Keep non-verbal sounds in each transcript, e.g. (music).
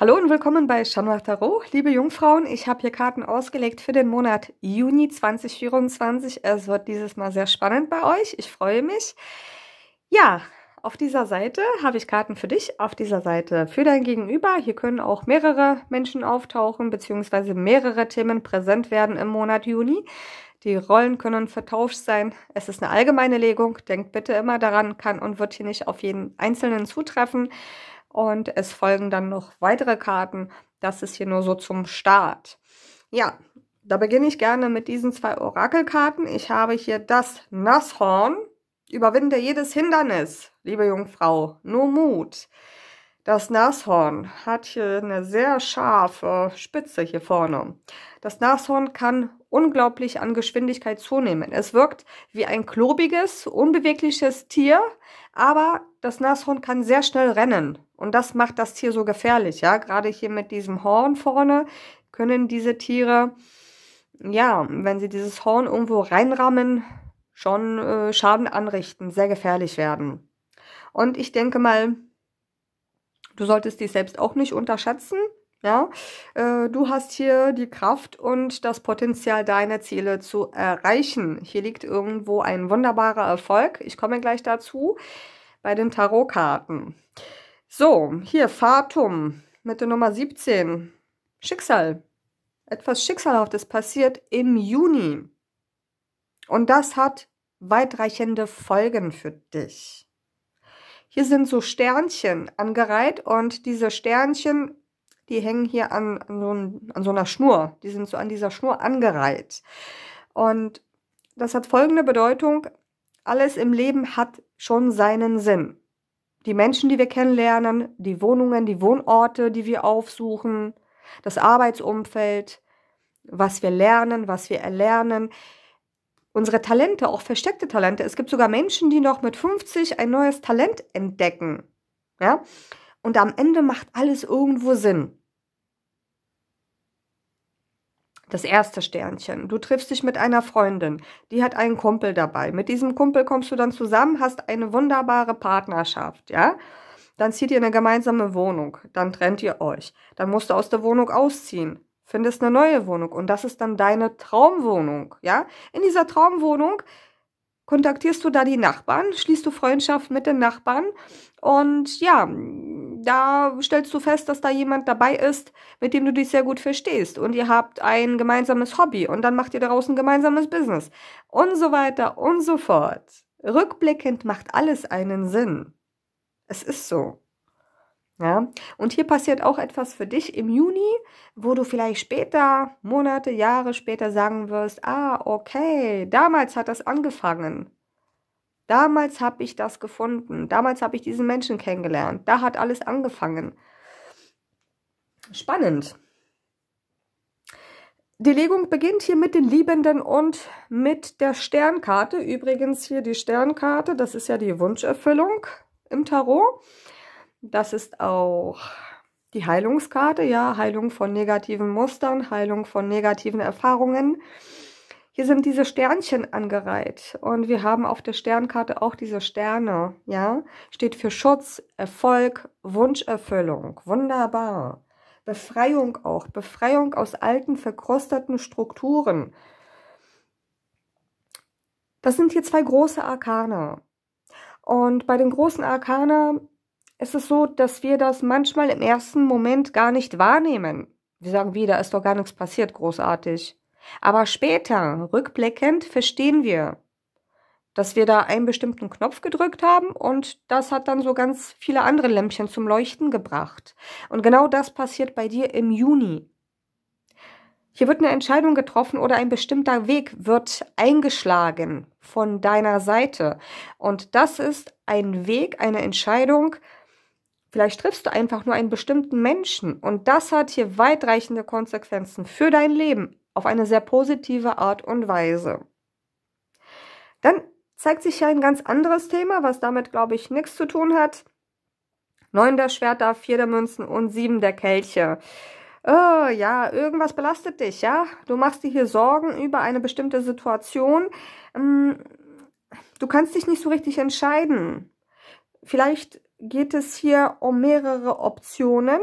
Hallo und willkommen bei Januar Tarot. Liebe Jungfrauen, ich habe hier Karten ausgelegt für den Monat Juni 2024. Es wird dieses Mal sehr spannend bei euch. Ich freue mich. Ja, auf dieser Seite habe ich Karten für dich, auf dieser Seite für dein Gegenüber. Hier können auch mehrere Menschen auftauchen, beziehungsweise mehrere Themen präsent werden im Monat Juni. Die Rollen können vertauscht sein. Es ist eine allgemeine Legung. Denkt bitte immer daran, kann und wird hier nicht auf jeden Einzelnen zutreffen und es folgen dann noch weitere Karten. Das ist hier nur so zum Start. Ja, da beginne ich gerne mit diesen zwei Orakelkarten. Ich habe hier das Nasshorn. Überwinde jedes Hindernis, liebe Jungfrau. Nur Mut. Das Nashorn hat hier eine sehr scharfe Spitze hier vorne. Das Nashorn kann unglaublich an Geschwindigkeit zunehmen. Es wirkt wie ein klobiges, unbewegliches Tier, aber das Nashorn kann sehr schnell rennen. Und das macht das Tier so gefährlich. Ja, gerade hier mit diesem Horn vorne können diese Tiere, ja, wenn sie dieses Horn irgendwo reinrammen, schon äh, Schaden anrichten, sehr gefährlich werden. Und ich denke mal, Du solltest dich selbst auch nicht unterschätzen. Ja, äh, du hast hier die Kraft und das Potenzial, deine Ziele zu erreichen. Hier liegt irgendwo ein wunderbarer Erfolg. Ich komme gleich dazu bei den Tarotkarten. So, hier Fatum mit der Nummer 17. Schicksal. Etwas Schicksalhaftes passiert im Juni. Und das hat weitreichende Folgen für dich. Hier sind so Sternchen angereiht und diese Sternchen, die hängen hier an, an, so, ein, an so einer Schnur. Die sind so an dieser Schnur angereiht. Und das hat folgende Bedeutung. Alles im Leben hat schon seinen Sinn. Die Menschen, die wir kennenlernen, die Wohnungen, die Wohnorte, die wir aufsuchen, das Arbeitsumfeld, was wir lernen, was wir erlernen, unsere Talente, auch versteckte Talente. Es gibt sogar Menschen, die noch mit 50 ein neues Talent entdecken. Ja? Und am Ende macht alles irgendwo Sinn. Das erste Sternchen. Du triffst dich mit einer Freundin, die hat einen Kumpel dabei. Mit diesem Kumpel kommst du dann zusammen, hast eine wunderbare Partnerschaft, ja? Dann zieht ihr eine gemeinsame Wohnung, dann trennt ihr euch, dann musst du aus der Wohnung ausziehen, findest eine neue Wohnung und das ist dann deine Traumwohnung, ja? In dieser Traumwohnung kontaktierst du da die Nachbarn, schließt du Freundschaft mit den Nachbarn und ja, da stellst du fest, dass da jemand dabei ist, mit dem du dich sehr gut verstehst und ihr habt ein gemeinsames Hobby und dann macht ihr daraus ein gemeinsames Business und so weiter und so fort. Rückblickend macht alles einen Sinn. Es ist so. Ja? Und hier passiert auch etwas für dich im Juni, wo du vielleicht später, Monate, Jahre später sagen wirst, ah, okay, damals hat das angefangen. Damals habe ich das gefunden. Damals habe ich diesen Menschen kennengelernt. Da hat alles angefangen. Spannend. Die Legung beginnt hier mit den Liebenden und mit der Sternkarte. Übrigens hier die Sternkarte, das ist ja die Wunscherfüllung im Tarot. Das ist auch die Heilungskarte, ja, Heilung von negativen Mustern, Heilung von negativen Erfahrungen. Hier sind diese Sternchen angereiht und wir haben auf der Sternkarte auch diese Sterne, ja. Steht für Schutz, Erfolg, Wunscherfüllung. Wunderbar. Befreiung auch, Befreiung aus alten, verkrusteten Strukturen. Das sind hier zwei große Arkane. Und bei den großen Arkana es ist so, dass wir das manchmal im ersten Moment gar nicht wahrnehmen. Wir sagen wieder, ist doch gar nichts passiert, großartig. Aber später, rückblickend, verstehen wir, dass wir da einen bestimmten Knopf gedrückt haben und das hat dann so ganz viele andere Lämpchen zum Leuchten gebracht. Und genau das passiert bei dir im Juni. Hier wird eine Entscheidung getroffen oder ein bestimmter Weg wird eingeschlagen von deiner Seite. Und das ist ein Weg, eine Entscheidung, Vielleicht triffst du einfach nur einen bestimmten Menschen und das hat hier weitreichende Konsequenzen für dein Leben auf eine sehr positive Art und Weise. Dann zeigt sich hier ein ganz anderes Thema, was damit, glaube ich, nichts zu tun hat. Neun der Schwerter, vier der Münzen und sieben der Kelche. Oh, ja, irgendwas belastet dich, ja? Du machst dir hier Sorgen über eine bestimmte Situation. Hm, du kannst dich nicht so richtig entscheiden. Vielleicht geht es hier um mehrere Optionen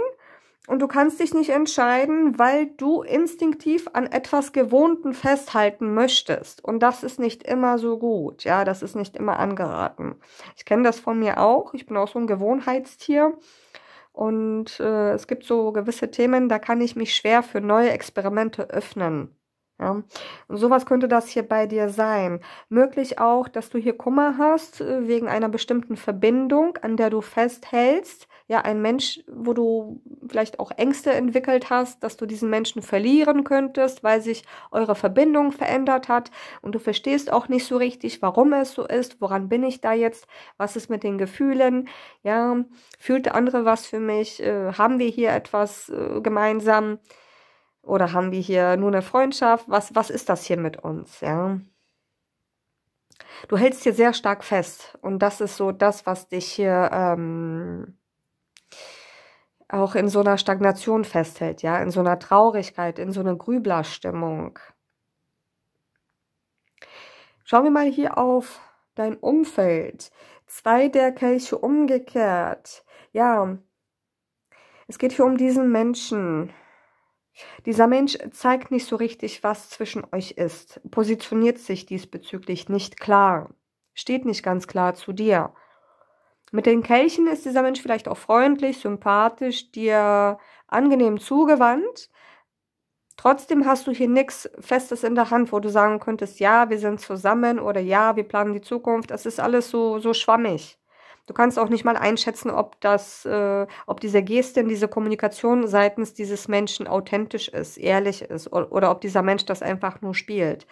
und du kannst dich nicht entscheiden, weil du instinktiv an etwas Gewohnten festhalten möchtest. Und das ist nicht immer so gut. Ja, das ist nicht immer angeraten. Ich kenne das von mir auch. Ich bin auch so ein Gewohnheitstier. Und äh, es gibt so gewisse Themen, da kann ich mich schwer für neue Experimente öffnen. Ja. Sowas könnte das hier bei dir sein. Möglich auch, dass du hier Kummer hast äh, wegen einer bestimmten Verbindung, an der du festhältst. Ja, ein Mensch, wo du vielleicht auch Ängste entwickelt hast, dass du diesen Menschen verlieren könntest, weil sich eure Verbindung verändert hat und du verstehst auch nicht so richtig, warum es so ist, woran bin ich da jetzt, was ist mit den Gefühlen, ja, fühlt der andere was für mich, äh, haben wir hier etwas äh, gemeinsam, oder haben wir hier nur eine Freundschaft? Was, was ist das hier mit uns? Ja. Du hältst hier sehr stark fest. Und das ist so das, was dich hier ähm, auch in so einer Stagnation festhält, ja, in so einer Traurigkeit, in so einer Grüblerstimmung. Schauen wir mal hier auf dein Umfeld. Zwei der Kelche umgekehrt. Ja, es geht hier um diesen Menschen, dieser Mensch zeigt nicht so richtig, was zwischen euch ist, positioniert sich diesbezüglich nicht klar, steht nicht ganz klar zu dir. Mit den Kelchen ist dieser Mensch vielleicht auch freundlich, sympathisch, dir angenehm zugewandt. Trotzdem hast du hier nichts Festes in der Hand, wo du sagen könntest, ja, wir sind zusammen oder ja, wir planen die Zukunft. Das ist alles so, so schwammig. Du kannst auch nicht mal einschätzen, ob das, äh, ob diese Gestin, diese Kommunikation seitens dieses Menschen authentisch ist, ehrlich ist oder, oder ob dieser Mensch das einfach nur spielt.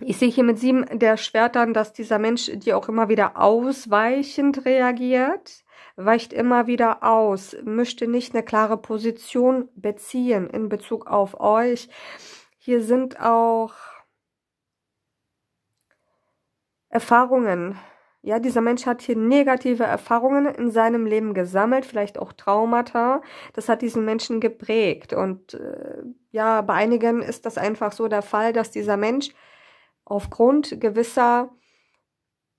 Ich sehe hier mit sieben der Schwertern, dass dieser Mensch dir auch immer wieder ausweichend reagiert weicht immer wieder aus, möchte nicht eine klare Position beziehen in Bezug auf euch. Hier sind auch Erfahrungen ja, dieser Mensch hat hier negative Erfahrungen in seinem Leben gesammelt, vielleicht auch Traumata. Das hat diesen Menschen geprägt. Und äh, ja, bei einigen ist das einfach so der Fall, dass dieser Mensch aufgrund gewisser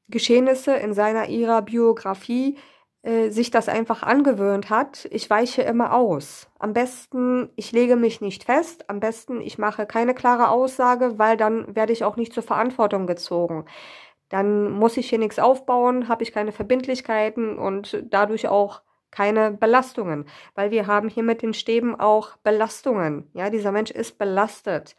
Geschehnisse in seiner ihrer Biografie äh, sich das einfach angewöhnt hat. Ich weiche immer aus. Am besten, ich lege mich nicht fest. Am besten, ich mache keine klare Aussage, weil dann werde ich auch nicht zur Verantwortung gezogen dann muss ich hier nichts aufbauen, habe ich keine Verbindlichkeiten und dadurch auch keine Belastungen, weil wir haben hier mit den Stäben auch Belastungen. Ja, dieser Mensch ist belastet.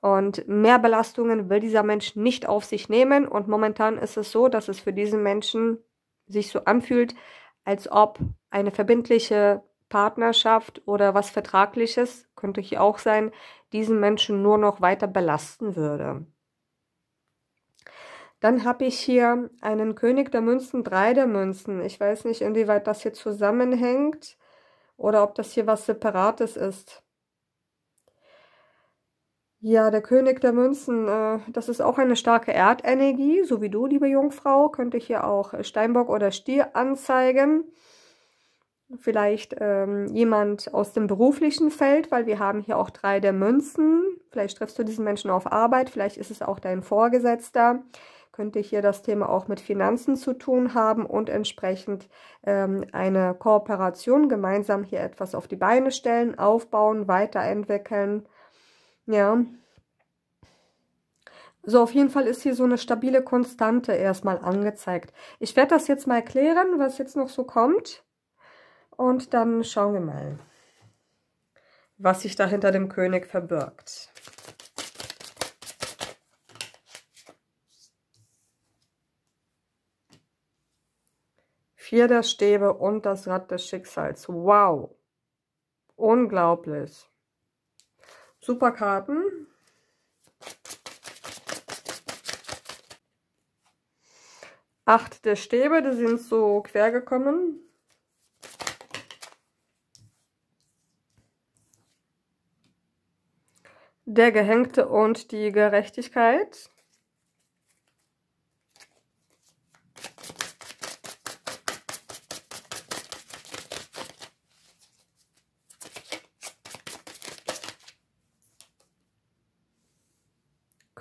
Und mehr Belastungen will dieser Mensch nicht auf sich nehmen. Und momentan ist es so, dass es für diesen Menschen sich so anfühlt, als ob eine verbindliche Partnerschaft oder was Vertragliches, könnte hier auch sein, diesen Menschen nur noch weiter belasten würde. Dann habe ich hier einen König der Münzen, drei der Münzen. Ich weiß nicht, inwieweit das hier zusammenhängt oder ob das hier was Separates ist. Ja, der König der Münzen, äh, das ist auch eine starke Erdenergie, so wie du, liebe Jungfrau. Könnte ich hier auch Steinbock oder Stier anzeigen. Vielleicht ähm, jemand aus dem beruflichen Feld, weil wir haben hier auch drei der Münzen. Vielleicht triffst du diesen Menschen auf Arbeit, vielleicht ist es auch dein Vorgesetzter könnte hier das Thema auch mit Finanzen zu tun haben und entsprechend ähm, eine Kooperation gemeinsam hier etwas auf die Beine stellen, aufbauen, weiterentwickeln. Ja. So, auf jeden Fall ist hier so eine stabile Konstante erstmal angezeigt. Ich werde das jetzt mal klären, was jetzt noch so kommt. Und dann schauen wir mal, was sich da hinter dem König verbirgt. Vier der Stäbe und das Rad des Schicksals. Wow. Unglaublich. Super Karten. Acht der Stäbe, die sind so quer gekommen. Der Gehängte und die Gerechtigkeit.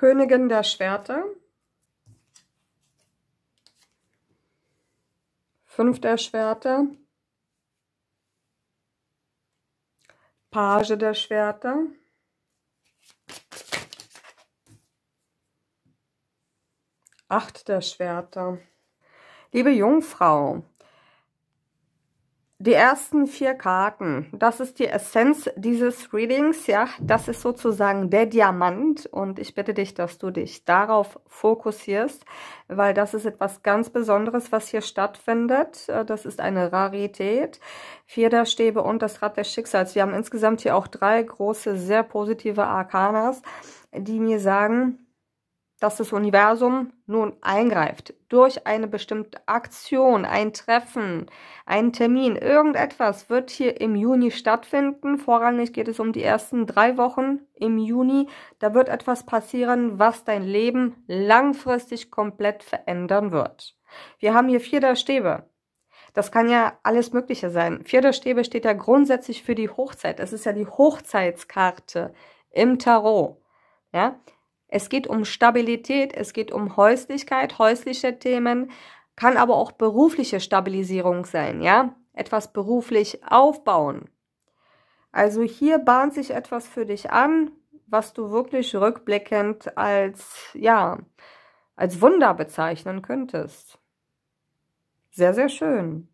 Königin der Schwerter. Fünf der Schwerter. Page der Schwerter. Acht der Schwerter. Liebe Jungfrau, die ersten vier Karten, das ist die Essenz dieses Readings, ja, das ist sozusagen der Diamant und ich bitte dich, dass du dich darauf fokussierst, weil das ist etwas ganz Besonderes, was hier stattfindet. Äh, das ist eine Rarität. Vier der Stäbe und das Rad des Schicksals. Wir haben insgesamt hier auch drei große, sehr positive Arkanas, die mir sagen, dass das Universum nun eingreift durch eine bestimmte Aktion, ein Treffen, einen Termin, irgendetwas wird hier im Juni stattfinden. Vorrangig geht es um die ersten drei Wochen im Juni. Da wird etwas passieren, was dein Leben langfristig komplett verändern wird. Wir haben hier vier der Stäbe. Das kann ja alles Mögliche sein. Vier der Stäbe steht ja grundsätzlich für die Hochzeit. Es ist ja die Hochzeitskarte im Tarot. Ja, es geht um Stabilität, es geht um Häuslichkeit, häusliche Themen, kann aber auch berufliche Stabilisierung sein, ja? Etwas beruflich aufbauen. Also hier bahnt sich etwas für dich an, was du wirklich rückblickend als, ja, als Wunder bezeichnen könntest. Sehr, sehr schön.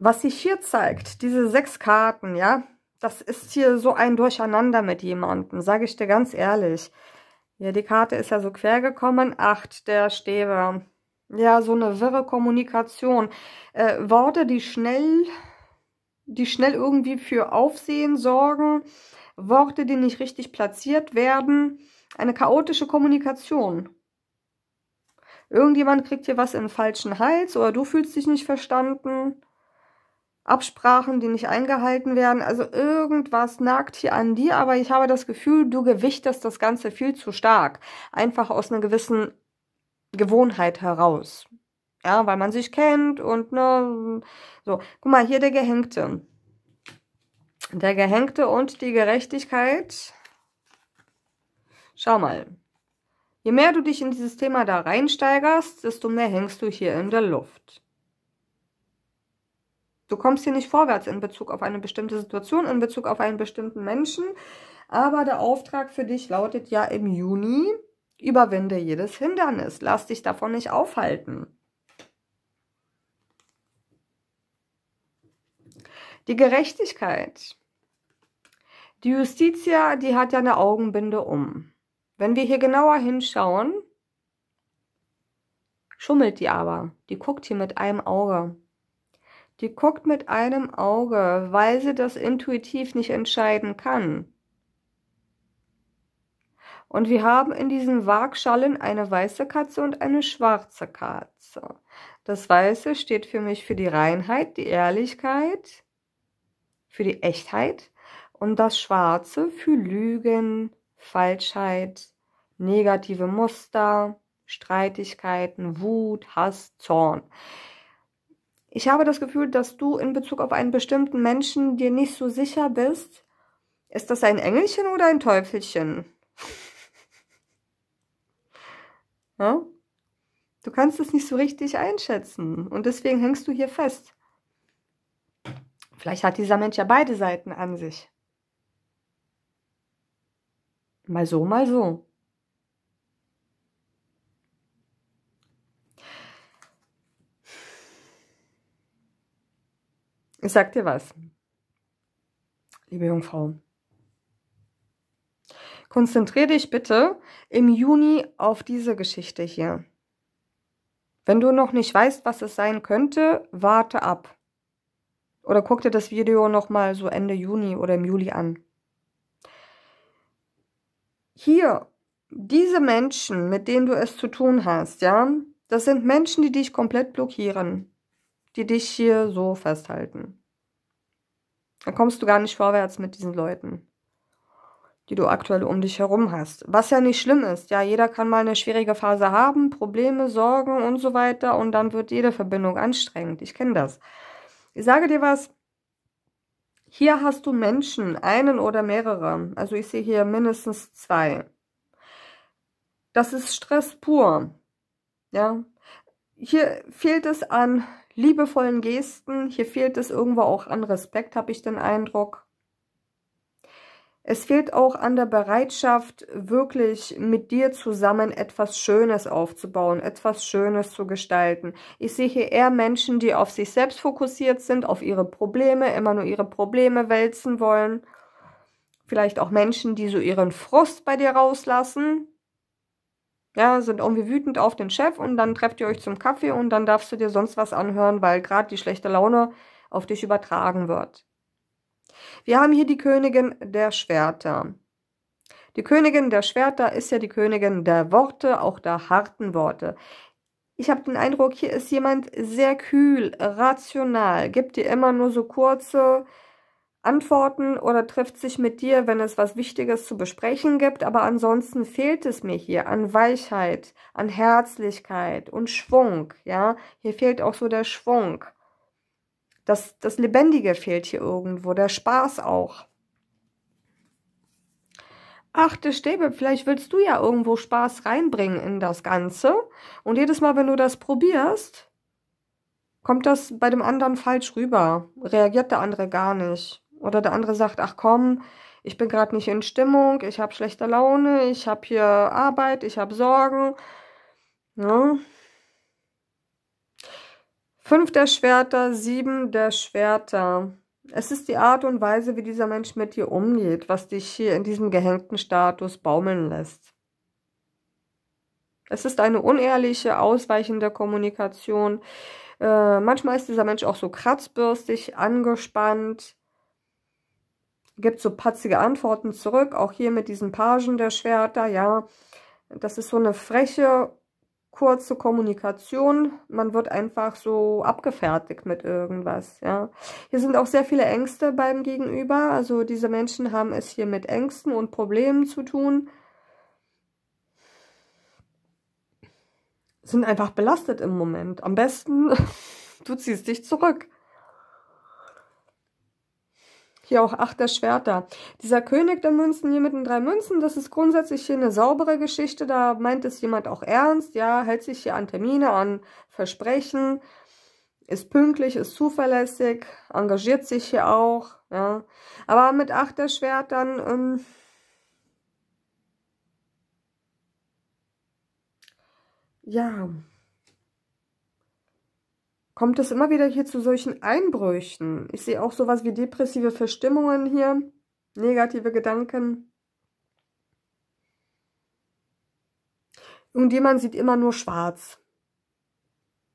Was sich hier zeigt, diese sechs Karten, ja, das ist hier so ein Durcheinander mit jemandem, sage ich dir ganz ehrlich. Ja, die Karte ist ja so quer gekommen. Acht der Stäbe. Ja, so eine wirre Kommunikation. Äh, Worte, die schnell, die schnell irgendwie für Aufsehen sorgen. Worte, die nicht richtig platziert werden. Eine chaotische Kommunikation. Irgendjemand kriegt hier was in den falschen Hals oder du fühlst dich nicht verstanden. Absprachen, die nicht eingehalten werden. Also irgendwas nagt hier an dir, aber ich habe das Gefühl, du gewichtest das Ganze viel zu stark. Einfach aus einer gewissen Gewohnheit heraus. Ja, weil man sich kennt und ne, so. Guck mal, hier der Gehängte. Der Gehängte und die Gerechtigkeit. Schau mal. Je mehr du dich in dieses Thema da reinsteigerst, desto mehr hängst du hier in der Luft du kommst hier nicht vorwärts in Bezug auf eine bestimmte Situation, in Bezug auf einen bestimmten Menschen. Aber der Auftrag für dich lautet ja im Juni, überwinde jedes Hindernis, lass dich davon nicht aufhalten. Die Gerechtigkeit. Die Justitia, die hat ja eine Augenbinde um. Wenn wir hier genauer hinschauen, schummelt die aber. Die guckt hier mit einem Auge. Die guckt mit einem Auge, weil sie das intuitiv nicht entscheiden kann. Und wir haben in diesen Waagschallen eine weiße Katze und eine schwarze Katze. Das Weiße steht für mich für die Reinheit, die Ehrlichkeit, für die Echtheit und das Schwarze für Lügen, Falschheit, negative Muster, Streitigkeiten, Wut, Hass, Zorn. Ich habe das Gefühl, dass du in Bezug auf einen bestimmten Menschen dir nicht so sicher bist. Ist das ein Engelchen oder ein Teufelchen? (laughs) ja? Du kannst es nicht so richtig einschätzen und deswegen hängst du hier fest. Vielleicht hat dieser Mensch ja beide Seiten an sich. Mal so, mal so. Ich sag dir was, liebe Jungfrau. Konzentriere dich bitte im Juni auf diese Geschichte hier. Wenn du noch nicht weißt, was es sein könnte, warte ab. Oder guck dir das Video nochmal so Ende Juni oder im Juli an. Hier, diese Menschen, mit denen du es zu tun hast, ja, das sind Menschen, die dich komplett blockieren, die dich hier so festhalten. Dann kommst du gar nicht vorwärts mit diesen Leuten, die du aktuell um dich herum hast. Was ja nicht schlimm ist. Ja, jeder kann mal eine schwierige Phase haben, Probleme, Sorgen und so weiter. Und dann wird jede Verbindung anstrengend. Ich kenne das. Ich sage dir was. Hier hast du Menschen, einen oder mehrere. Also ich sehe hier mindestens zwei. Das ist Stress pur. Ja. Hier fehlt es an liebevollen Gesten. Hier fehlt es irgendwo auch an Respekt, habe ich den Eindruck. Es fehlt auch an der Bereitschaft, wirklich mit dir zusammen etwas Schönes aufzubauen, etwas Schönes zu gestalten. Ich sehe hier eher Menschen, die auf sich selbst fokussiert sind, auf ihre Probleme, immer nur ihre Probleme wälzen wollen. Vielleicht auch Menschen, die so ihren Frust bei dir rauslassen, ja, sind irgendwie wütend auf den Chef und dann trefft ihr euch zum Kaffee und dann darfst du dir sonst was anhören, weil gerade die schlechte Laune auf dich übertragen wird. Wir haben hier die Königin der Schwerter. Die Königin der Schwerter ist ja die Königin der Worte, auch der harten Worte. Ich habe den Eindruck, hier ist jemand sehr kühl, rational, gibt dir immer nur so kurze, antworten oder trifft sich mit dir, wenn es was Wichtiges zu besprechen gibt. Aber ansonsten fehlt es mir hier an Weichheit, an Herzlichkeit und Schwung. Ja, hier fehlt auch so der Schwung. Das, das Lebendige fehlt hier irgendwo, der Spaß auch. Achte Stäbe, vielleicht willst du ja irgendwo Spaß reinbringen in das Ganze. Und jedes Mal, wenn du das probierst, kommt das bei dem anderen falsch rüber. Reagiert der andere gar nicht. Oder der andere sagt, ach komm, ich bin gerade nicht in Stimmung, ich habe schlechte Laune, ich habe hier Arbeit, ich habe Sorgen. Ja. Ne? Fünf der Schwerter, sieben der Schwerter. Es ist die Art und Weise, wie dieser Mensch mit dir umgeht, was dich hier in diesem gehängten Status baumeln lässt. Es ist eine unehrliche, ausweichende Kommunikation. Äh, manchmal ist dieser Mensch auch so kratzbürstig, angespannt, gibt so patzige Antworten zurück, auch hier mit diesen Pagen der Schwerter, ja, das ist so eine freche, kurze Kommunikation, man wird einfach so abgefertigt mit irgendwas, ja. Hier sind auch sehr viele Ängste beim Gegenüber, also diese Menschen haben es hier mit Ängsten und Problemen zu tun, sind einfach belastet im Moment. Am besten, (laughs) du ziehst dich zurück. Hier auch Acht der Schwerter. Dieser König der Münzen hier mit den drei Münzen, das ist grundsätzlich hier eine saubere Geschichte. Da meint es jemand auch ernst. Ja, hält sich hier an Termine, an Versprechen, ist pünktlich, ist zuverlässig, engagiert sich hier auch. Ja, aber mit Acht der Schwertern... Ähm, ja, kommt es immer wieder hier zu solchen Einbrüchen. Ich sehe auch sowas wie depressive Verstimmungen hier, negative Gedanken. Irgendjemand sieht immer nur schwarz.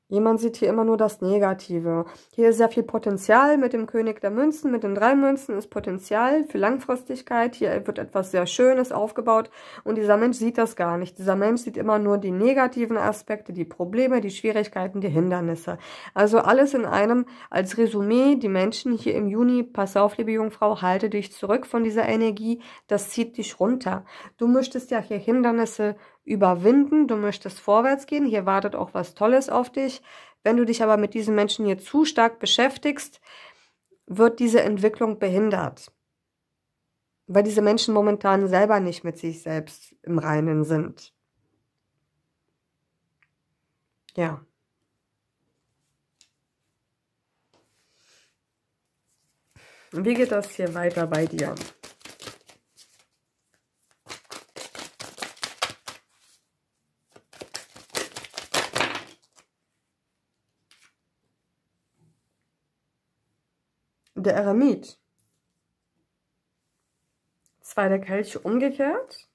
Jemand sieht hier immer nur das Negative. Hier ist sehr viel Potenzial mit dem König der Münzen, mit den drei Münzen ist Potenzial für Langfristigkeit. Hier wird etwas sehr Schönes aufgebaut und dieser Mensch sieht das gar nicht. Dieser Mensch sieht immer nur die negativen Aspekte, die Probleme, die Schwierigkeiten, die Hindernisse. Also alles in einem als Resümee. Die Menschen hier im Juni, pass auf, liebe Jungfrau, halte dich zurück von dieser Energie. Das zieht dich runter. Du möchtest ja hier Hindernisse überwinden, du möchtest vorwärts gehen, hier wartet auch was Tolles auf dich. Wenn du dich aber mit diesen Menschen hier zu stark beschäftigst, wird diese Entwicklung behindert, weil diese Menschen momentan selber nicht mit sich selbst im Reinen sind. Ja. Wie geht das hier weiter bei dir? Ja. der Eremit. Zwei der Kelche umgekehrt.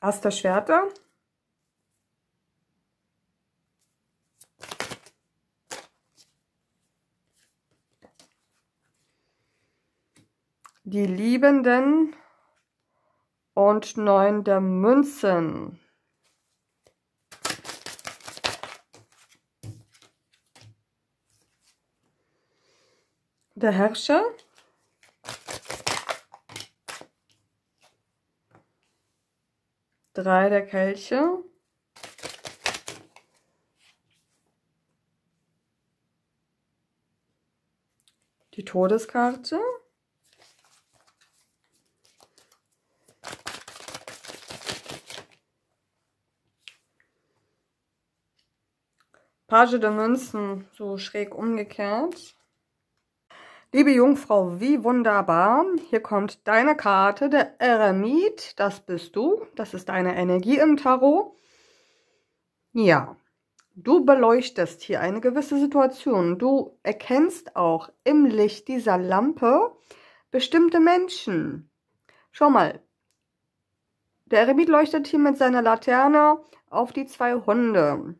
Ass der Schwerter. Die Liebenden und neun der Münzen. der Herrscher. Drei der Kelche. Die Todeskarte. Page der Münzen, so schräg umgekehrt. Liebe Jungfrau, wie wunderbar. Hier kommt deine Karte, der Eremit. Das bist du. Das ist deine Energie im Tarot. Ja, du beleuchtest hier eine gewisse Situation. Du erkennst auch im Licht dieser Lampe bestimmte Menschen. Schau mal. Der Eremit leuchtet hier mit seiner Laterne auf die zwei Hunde.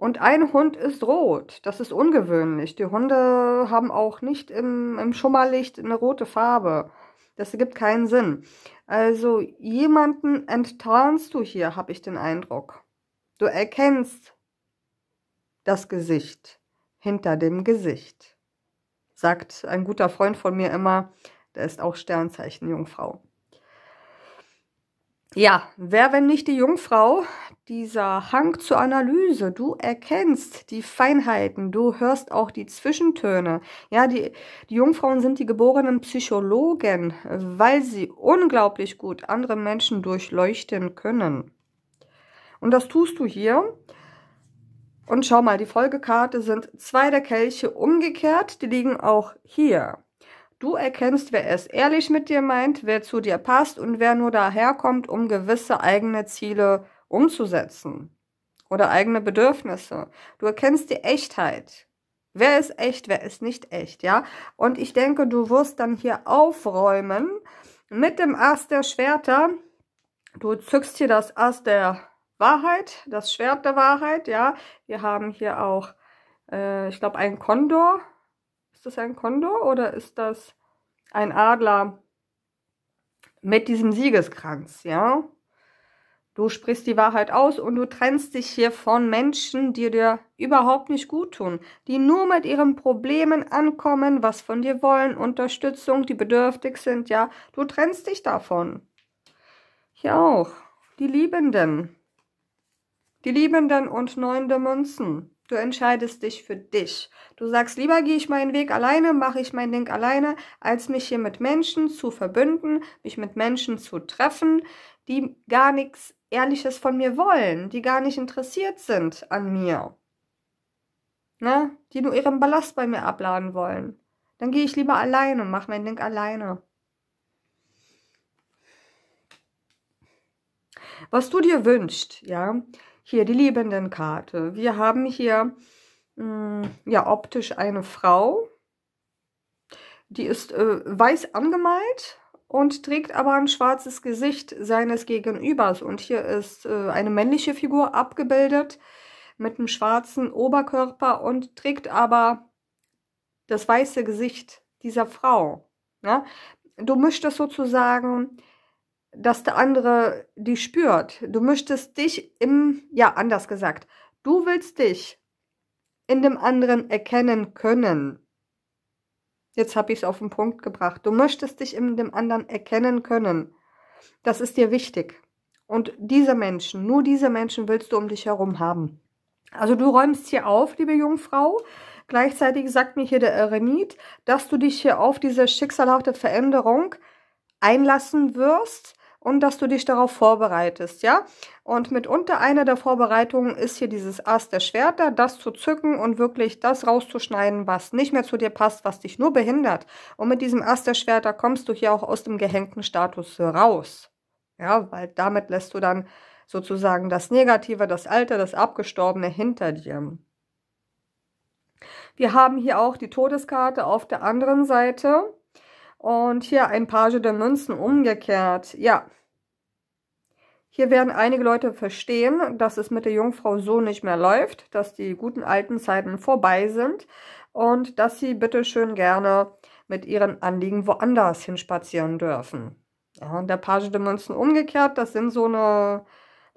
Und ein Hund ist rot. Das ist ungewöhnlich. Die Hunde haben auch nicht im, im Schummerlicht eine rote Farbe. Das ergibt keinen Sinn. Also jemanden enttarnst du hier, habe ich den Eindruck. Du erkennst das Gesicht hinter dem Gesicht. Sagt ein guter Freund von mir immer, der ist auch Sternzeichen Jungfrau. Ja, wer, wenn nicht die Jungfrau, dieser Hang zur Analyse, du erkennst die Feinheiten, du hörst auch die Zwischentöne. Ja, die, die Jungfrauen sind die geborenen Psychologen, weil sie unglaublich gut andere Menschen durchleuchten können. Und das tust du hier. Und schau mal, die Folgekarte sind zwei der Kelche umgekehrt, die liegen auch hier. Du erkennst, wer es ehrlich mit dir meint, wer zu dir passt und wer nur daherkommt, um gewisse eigene Ziele umzusetzen oder eigene Bedürfnisse. Du erkennst die Echtheit. Wer ist echt, wer ist nicht echt, ja? Und ich denke, du wirst dann hier aufräumen mit dem Ast der Schwerter. Du zückst hier das Ast der Wahrheit, das Schwert der Wahrheit, ja? Wir haben hier auch, äh, ich glaube, einen Kondor ist das ein Kondor oder ist das ein Adler mit diesem Siegeskranz, ja? Du sprichst die Wahrheit aus und du trennst dich hier von Menschen, die dir überhaupt nicht gut tun, die nur mit ihren Problemen ankommen, was von dir wollen, Unterstützung, die bedürftig sind, ja. Du trennst dich davon. Hier auch. Die Liebenden. Die Liebenden und neunte Münzen. Du entscheidest dich für dich. Du sagst, lieber gehe ich meinen Weg alleine, mache ich mein Ding alleine, als mich hier mit Menschen zu verbünden, mich mit Menschen zu treffen, die gar nichts Ehrliches von mir wollen, die gar nicht interessiert sind an mir. Ne? Die nur ihren Ballast bei mir abladen wollen. Dann gehe ich lieber alleine und mache mein Ding alleine. Was du dir wünschst, ja, hier die Liebendenkarte. Wir haben hier mh, hm, ja optisch eine Frau, die ist äh, weiß angemalt und trägt aber ein schwarzes Gesicht seines Gegenübers. Und hier ist äh, eine männliche Figur abgebildet mit einem schwarzen Oberkörper und trägt aber das weiße Gesicht dieser Frau. Ja? Ne? Du mischst das sozusagen dass der andere die spürt. Du möchtest dich im, ja, anders gesagt, du willst dich in dem anderen erkennen können. Jetzt habe ich es auf den Punkt gebracht. Du möchtest dich in dem anderen erkennen können. Das ist dir wichtig. Und diese Menschen, nur diese Menschen willst du um dich herum haben. Also du räumst hier auf, liebe Jungfrau. Gleichzeitig sagt mir hier der Eremit, dass du dich hier auf diese schicksalhafte Veränderung einlassen wirst, und dass du dich darauf vorbereitest, ja? Und mitunter einer der Vorbereitungen ist hier dieses Ast der Schwerter, das zu zücken und wirklich das rauszuschneiden, was nicht mehr zu dir passt, was dich nur behindert. Und mit diesem Ast der Schwerter kommst du hier auch aus dem gehängten Status raus. Ja, weil damit lässt du dann sozusagen das Negative, das Alte, das Abgestorbene hinter dir. Wir haben hier auch die Todeskarte auf der anderen Seite. Und hier ein Page der Münzen umgekehrt. Ja, hier werden einige Leute verstehen, dass es mit der Jungfrau so nicht mehr läuft, dass die guten alten Zeiten vorbei sind und dass sie bitteschön gerne mit ihren Anliegen woanders hinspazieren dürfen. Ja, und der Page der Münzen umgekehrt, das sind so eine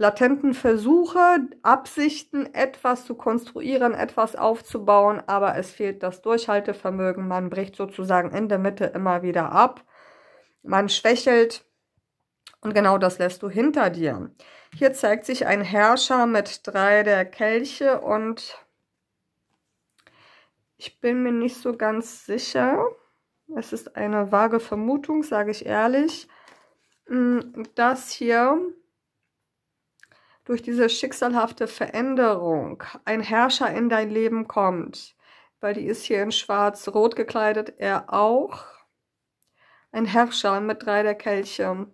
latenten Versuche, Absichten, etwas zu konstruieren, etwas aufzubauen, aber es fehlt das Durchhaltevermögen. Man bricht sozusagen in der Mitte immer wieder ab. Man schwächelt und genau das lässt du hinter dir. Hier zeigt sich ein Herrscher mit drei der Kelche und ich bin mir nicht so ganz sicher. Es ist eine vage Vermutung, sage ich ehrlich. Hm, das hier durch diese schicksalhafte Veränderung ein Herrscher in dein Leben kommt, weil die ist hier in schwarz-rot gekleidet, er auch. Ein Herrscher mit drei der Kelche.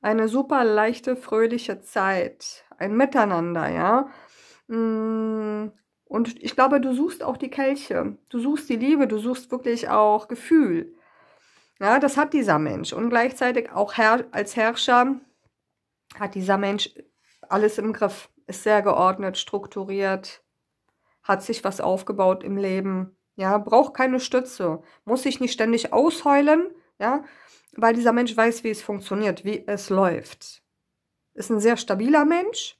Eine super leichte, fröhliche Zeit. Ein Miteinander, ja. Mm, und ich glaube, du suchst auch die Kelche. Du suchst die Liebe, du suchst wirklich auch Gefühl. Ja, das hat dieser Mensch. Und gleichzeitig auch Herr als Herrscher hat dieser Mensch alles im Griff, ist sehr geordnet, strukturiert, hat sich was aufgebaut im Leben, ja, braucht keine Stütze, muss sich nicht ständig ausheulen, ja, weil dieser Mensch weiß, wie es funktioniert, wie es läuft. Ist ein sehr stabiler Mensch,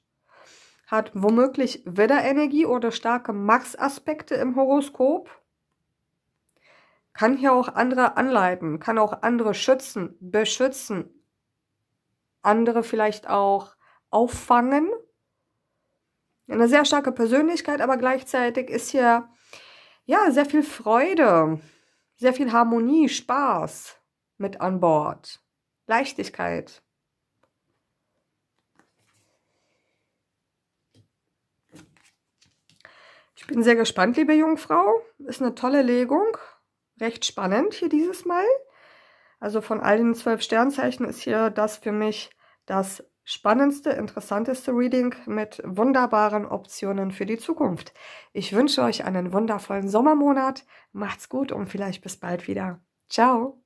hat womöglich Widderenergie oder starke Max-Aspekte im Horoskop, kann hier auch andere anleiten, kann auch andere schützen, beschützen, andere vielleicht auch auffangen. Eine sehr starke Persönlichkeit, aber gleichzeitig ist hier ja sehr viel Freude, sehr viel Harmonie, Spaß mit an Bord. Leichtigkeit. Ich bin sehr gespannt, liebe Jungfrau. Ist eine tolle Legung. Recht spannend hier dieses Mal. Also von all den zwölf Sternzeichen ist hier das für mich das spannendste, interessanteste Reading mit wunderbaren Optionen für die Zukunft. Ich wünsche euch einen wundervollen Sommermonat. Macht's gut und vielleicht bis bald wieder. Ciao!